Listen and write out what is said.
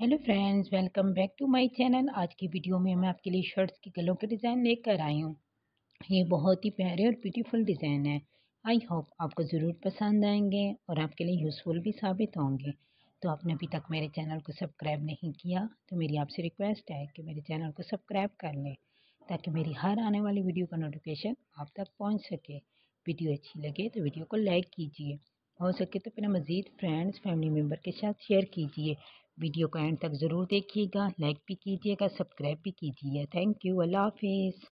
hello friends welcome back to my channel आज की video में मैं आपके लिए शर्ट्स की गलों के डिज़ाइन लेकर आई हूँ ये बहुत ही प्यारे और ब्यूटीफुल डिज़ाइन है आई होप आपको ज़रूर पसंद आएंगे और आपके लिए यूज़फुल भी साबित होंगे तो आपने अभी तक मेरे चैनल को सब्सक्राइब नहीं किया तो मेरी आपसे रिक्वेस्ट है कि मेरे चैनल को सब्सक्राइब कर लें ताकि मेरी हर आने वाली वीडियो का नोटिफिकेशन आप तक पहुँच सके वीडियो अच्छी लगे तो वीडियो को लाइक कीजिए हो सके तो अपना मज़ीद फ्रेंड्स फैमिली मेम्बर के साथ शेयर कीजिए वीडियो को एंड तक ज़रूर देखिएगा लाइक भी कीजिएगा सब्सक्राइब भी कीजिएगा थैंक यू अल्लाह हाफिज़